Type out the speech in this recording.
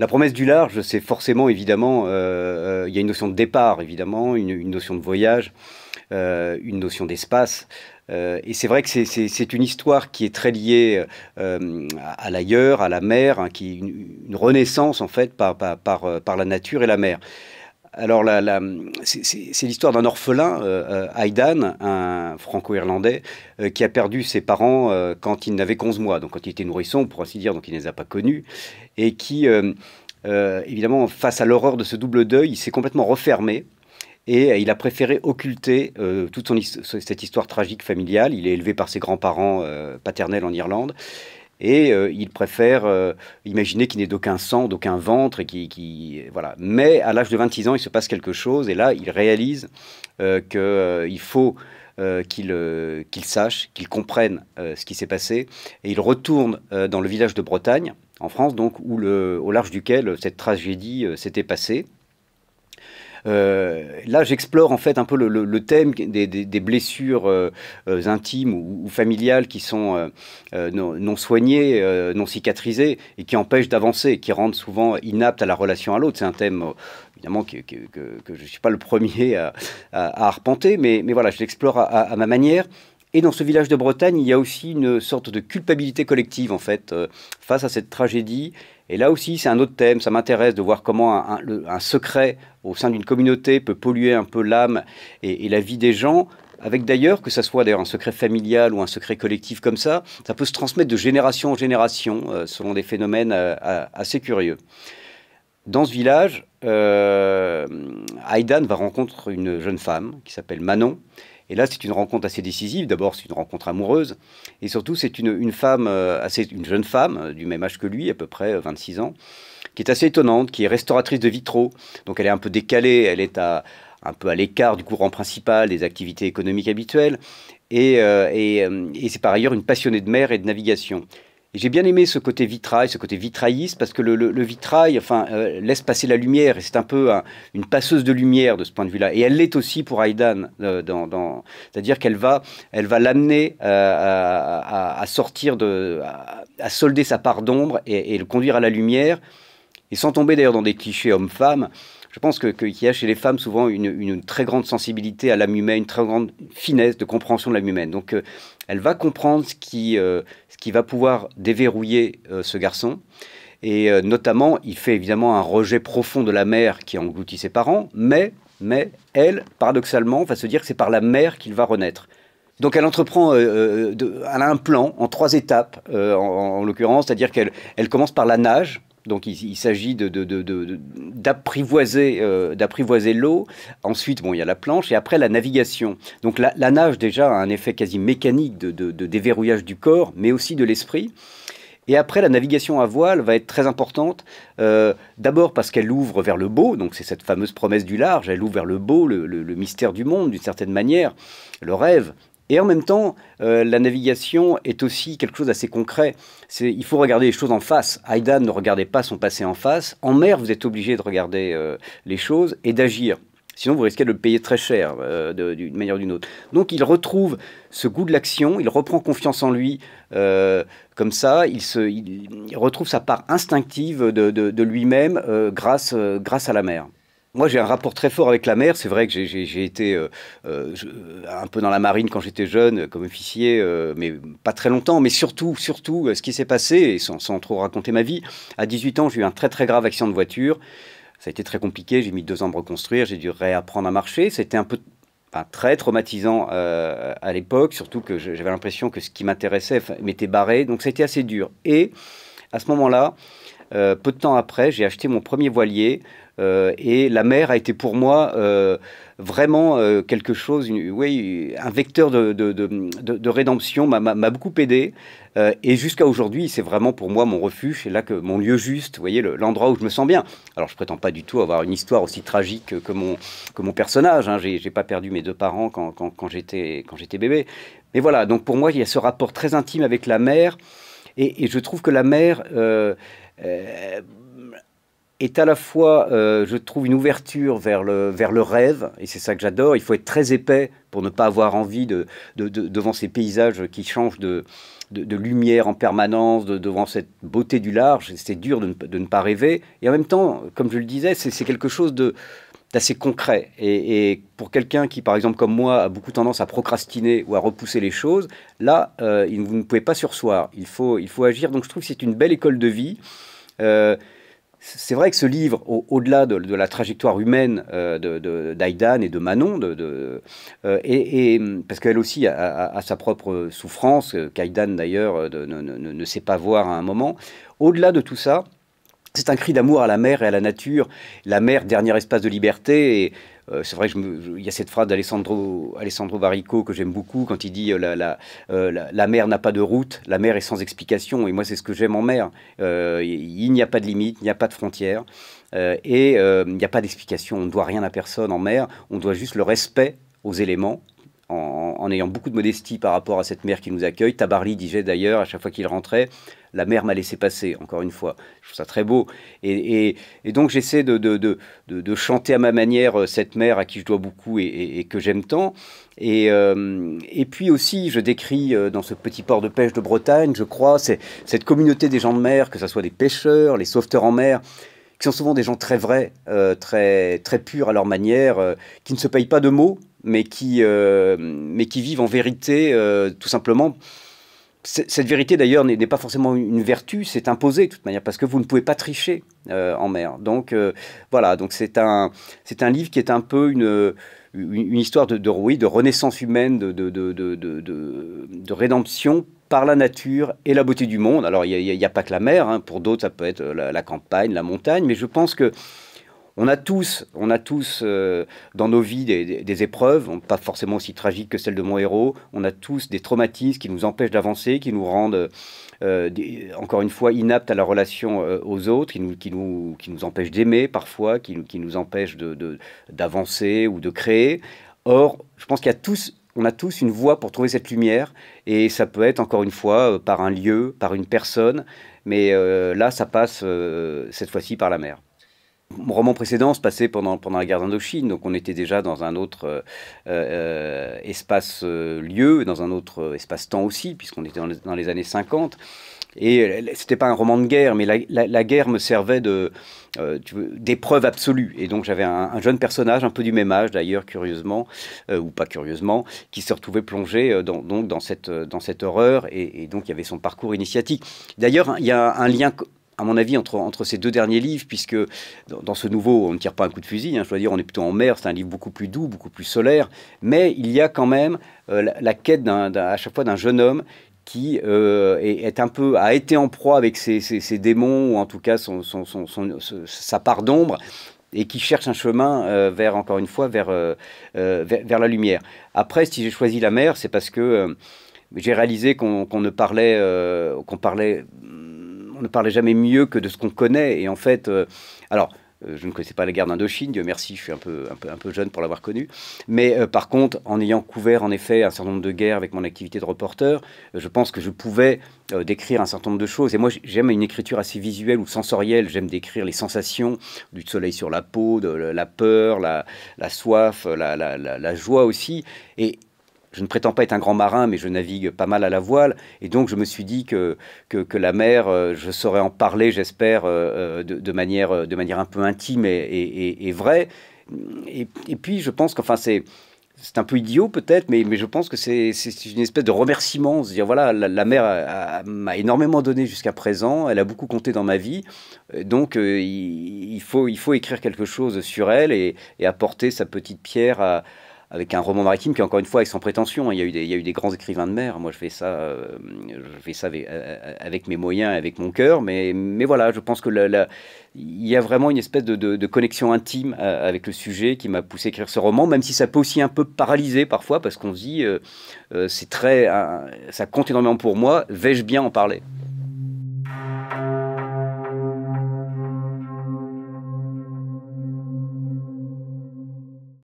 La promesse du large, c'est forcément, évidemment, euh, euh, il y a une notion de départ, évidemment, une, notion de voyage, euh, une notion d'espace. et c'est vrai que c'est une histoire qui est très liée à, l'ailleurs, à la mer, hein, qui une, une, renaissance en fait par, la nature et la mer. Alors, c'est l'histoire d'un orphelin, euh, euh, un franco-irlandais, euh, qui a perdu ses parents quand il n'avait qu'onze mois, donc quand il était nourrisson, pour ainsi dire, donc il ne les a pas connus, et qui, évidemment, face à l'horreur de ce double deuil, il s'est complètement refermé. Et il a préféré occulter toute cette histoire tragique familiale. Il est élevé par ses grands-parents paternels en Irlande et euh, il préfère euh, imaginer qu'il n'est d'aucun sang, d'aucun ventre, Mais à l'âge de 26 ans, il se passe quelque chose, et là, il réalise euh, qu'il faut qu'il sache, qu'il comprenne ce qui s'est passé, et il retourne dans le village de Bretagne, en France, où au large duquel cette tragédie s'était passée. Euh, là, j'explore en fait un peu le, thème des, blessures euh, euh, intimes ou, familiales qui sont non, soignées, non cicatrisées et qui empêchent d'avancer, qui rendent souvent inaptes à la relation à l'autre. C'est un thème évidemment que, je ne suis pas le premier à, arpenter, mais, voilà, je l'explore à ma manière. Et dans ce village de Bretagne, il y a aussi une sorte de culpabilité collective, en fait, euh, face à cette tragédie. Et là aussi, c'est un autre thème. Ça m'intéresse de voir comment un, secret au sein d'une communauté peut polluer un peu l'âme et, la vie des gens avec d'ailleurs, que ça soit d'ailleurs un secret familial ou un secret collectif comme ça, ça peut se transmettre de génération en génération euh, selon des phénomènes euh, assez curieux. Dans ce village, euh, va rencontrer une jeune femme qui s'appelle Manon et là, c'est une rencontre assez décisive. D'abord, c'est une rencontre amoureuse. Et surtout, c'est une, femme, euh, assez, une jeune femme, euh, du même âge que lui, à peu près 26 euh, ans, qui est assez étonnante, qui est restauratrice de vitraux. Donc, elle est un peu décalée. Elle est un peu à l'écart du courant principal des activités économiques habituelles. et c'est par ailleurs une passionnée de mer et de navigation. J'ai bien aimé ce côté vitrail, ce côté vitrailliste, parce que le, vitrail enfin, euh, laisse passer la lumière, et c'est un peu une passeuse de lumière de ce point de vue-là. Et elle l'est aussi pour Aidan, euh, dans, c'est-à-dire qu'elle va, elle va l'amener euh, à, sortir, à, solder sa part d'ombre et, et, le conduire à la lumière, et sans tomber d'ailleurs dans des clichés homme-femme je pense qu'il y a chez les femmes souvent une, très grande sensibilité à l'âme humaine, une très grande finesse de compréhension de l'âme humaine. Donc euh, elle va comprendre ce qui, euh, ce qui va pouvoir déverrouiller euh, ce garçon. Et notamment, il fait évidemment un rejet profond de la mère qui englouti ses parents, mais, mais elle, paradoxalement, va se dire que c'est par la mère qu'il va renaître. Donc elle entreprend, elle a un plan en trois étapes, en, l'occurrence, c'est-à-dire qu'elle elle commence par la nage, donc il, s'agit euh, d'apprivoiser l'eau. Ensuite, bon, il y a la planche et après la navigation. Donc la, nage déjà a un effet quasi mécanique de, déverrouillage du corps, mais aussi de l'esprit. Et après, la navigation à voile va être très importante. Euh, d'abord parce qu'elle ouvre vers le beau, donc c'est cette fameuse promesse du large, elle ouvre vers le beau, le mystère du monde d'une certaine manière, le rêve, et en même temps, euh, la navigation est aussi quelque chose d'assez concret. Il faut regarder les choses en face. Aïda ne regardait pas son passé en face. En mer, vous êtes obligé de regarder euh, les choses et d'agir. Sinon, vous risquez de le payer très cher euh, d'une manière ou d'une autre. Donc, il retrouve ce goût de l'action, il reprend confiance en lui. comme ça, il, retrouve sa part instinctive de, lui-même grâce, grâce à la mer. Moi, j'ai un rapport très fort avec la mer. C'est vrai que j'ai été euh, euh, un peu dans la marine quand j'étais jeune, euh, comme officier, mais pas très longtemps. Mais surtout, surtout, ce qui s'est passé, et sans, trop raconter ma vie, à 18 ans, j'ai eu un très très grave accident de voiture. Ça a été très compliqué. J'ai mis deux ans à reconstruire. J'ai dû réapprendre à marcher. C'était un peu très traumatisant à l'époque, surtout que j'avais l'impression que ce qui m'intéressait m'était barré, donc c'était assez dur. Et à ce moment-là, peu de temps après, j'ai acheté mon premier voilier euh, et la mer a été pour moi euh, vraiment euh, quelque chose, une, un vecteur de, rédemption m'a beaucoup aidé. et jusqu'à aujourd'hui, c'est vraiment pour moi mon refuge, c'est là que mon lieu juste, vous voyez, l'endroit où je me sens bien. Alors, je prétends pas du tout avoir une histoire aussi tragique que mon, que mon personnage. Hein. J'ai pas perdu mes deux parents quand, quand j'étais bébé. Mais voilà, donc pour moi, il y a ce rapport très intime avec la mer. Et, je trouve que la mer est à la fois, euh, je trouve, une ouverture vers le, vers le rêve, et c'est ça que j'adore. Il faut être très épais pour ne pas avoir envie de, de, devant ces paysages qui changent de, de, lumière en permanence, de, devant cette beauté du large, c'est dur de ne, pas rêver. Et en même temps, comme je le disais, c'est quelque chose de d'assez concret. Et, pour quelqu'un qui, par exemple, comme moi, a beaucoup tendance à procrastiner ou à repousser les choses, là, euh, vous ne pouvez pas sursoir. Il faut, il faut agir. Donc je trouve que c'est une belle école de vie. Euh, c'est vrai que ce livre, au-delà de, la trajectoire humaine euh, de d'Aidan et de Manon, euh, et, parce qu'elle aussi a, sa propre souffrance, euh, qu'Aïdan d'ailleurs ne, sait pas voir à un moment, au-delà de tout ça, c'est un cri d'amour à la mer et à la nature. La mer, dernier espace de liberté, euh, c'est vrai qu'il y a cette phrase d'Alessandro Alessandro Varico que j'aime beaucoup quand il dit euh, euh, la, la, mer n'a pas de route, la mer est sans explication. Et moi, c'est ce que j'aime en mer. il n'y a pas de limite, il n'y a pas de frontière. et il n'y a pas d'explication. On ne doit rien à personne en mer. On doit juste le respect aux éléments en, ayant beaucoup de modestie par rapport à cette mère qui nous accueille. Tabarly disait d'ailleurs à chaque fois qu'il rentrait, la mère m'a laissé passer, encore une fois. Je trouve ça très beau. Et, donc j'essaie de, chanter à ma manière euh, cette mère à qui je dois beaucoup et, que j'aime tant. Euh, et, puis aussi, je décris euh, dans ce petit port de pêche de Bretagne, je crois, cette communauté des gens de mer, que ce soit des pêcheurs, les sauveteurs en mer, qui sont souvent des gens très vrais, très, purs à leur manière, qui ne se payent pas de mots, mais qui, euh, mais qui vivent en vérité, euh, tout simplement. Cette vérité, d'ailleurs, n'est pas forcément une vertu, c'est imposé de toute manière, parce que vous ne pouvez pas tricher euh, en mer. Donc voilà, donc c'est un, c'est un livre qui est un peu une, une, histoire de, de, de renaissance humaine, de, de, de rédemption par la nature et la beauté du monde. Alors, il n'y a, pas que la mer, hein. pour d'autres, ça peut être la, campagne, la montagne, mais je pense que on a tous, on a tous euh, dans nos vies des, épreuves, pas forcément aussi tragiques que celles de mon héros. On a tous des traumatismes qui nous empêchent d'avancer, qui nous rendent euh, encore une fois inaptes à la relation euh, aux autres, qui nous, qui nous, qui nous empêchent d'aimer parfois, qui, nous empêchent d'avancer ou de créer. Or, je pense qu'il y a tous on a tous une voie pour trouver cette lumière et ça peut être encore une fois par un lieu, par une personne, mais là ça passe cette fois-ci par la mer. Mon roman précédent se passait pendant, pendant la guerre d'Indochine, donc on était déjà dans un autre euh, euh, espace-lieu, euh, dans un autre espace-temps aussi, puisqu'on était dans les, années 50. Et c'était pas un roman de guerre, mais la, la, guerre me servait de d'épreuve absolue. Et donc j'avais un, jeune personnage, un peu du même âge d'ailleurs, curieusement, ou pas curieusement, qui se retrouvait plongé dans, donc dans, cette, dans cette horreur. Et, et donc il y avait son parcours initiatique. D'ailleurs, il y a un lien à mon avis, entre, entre ces deux derniers livres, puisque dans, ce nouveau, on ne tire pas un coup de fusil, hein, je dois dire, on est plutôt en mer, c'est un livre beaucoup plus doux, beaucoup plus solaire, mais il y a quand même euh, la, quête d à chaque fois d'un jeune homme qui euh, est, un peu a été en proie avec ses, démons ou en tout cas son, sa part d'ombre et qui cherche un chemin euh, vers encore une fois vers, vers, la lumière. Après, si j'ai choisi la mer, c'est parce que j'ai réalisé qu'on ne parlait qu'on parlait on ne parlait jamais mieux que de ce qu'on connaît. Et en fait, euh, alors, euh, je ne connaissais pas la guerre d'Indochine, Dieu merci, je suis un peu, un peu, un peu jeune pour l'avoir connue. Mais euh, par contre, en ayant couvert en effet un certain nombre de guerres avec mon activité de reporter, je pense que je pouvais décrire un certain nombre de choses. Et moi, j'aime une écriture assez visuelle ou sensorielle. J'aime décrire les sensations du soleil sur la peau, de la peur, la, soif, la, la, joie aussi. Et, je ne prétends pas être un grand marin, mais je navigue pas mal à la voile. Et donc, je me suis dit que, que, la mer, euh, je saurais en parler, j'espère, euh, euh, de, manière, de manière un peu intime et, et, et vraie. Et, puis, je pense qu'enfin, c'est. C'est un peu idiot peut-être, mais, mais je pense que c'est une espèce de remerciement, se dire voilà, la, mer m'a énormément donné jusqu'à présent, elle a beaucoup compté dans ma vie, donc il, faut, il faut écrire quelque chose sur elle et apporter sa petite pierre à, avec un roman maritime qui, encore une fois, est sans prétention. Il y a eu des, grands écrivains de mer. Moi, je fais ça, euh, je fais ça euh, euh, avec, mes moyens, avec mon cœur. Mais, voilà, je pense que il y a vraiment une espèce de, connexion intime avec le sujet qui m'a poussé à écrire ce roman, même si ça peut aussi un peu paralyser parfois, parce qu'on se dit, c'est très, ça compte énormément pour moi, vais-je bien en parler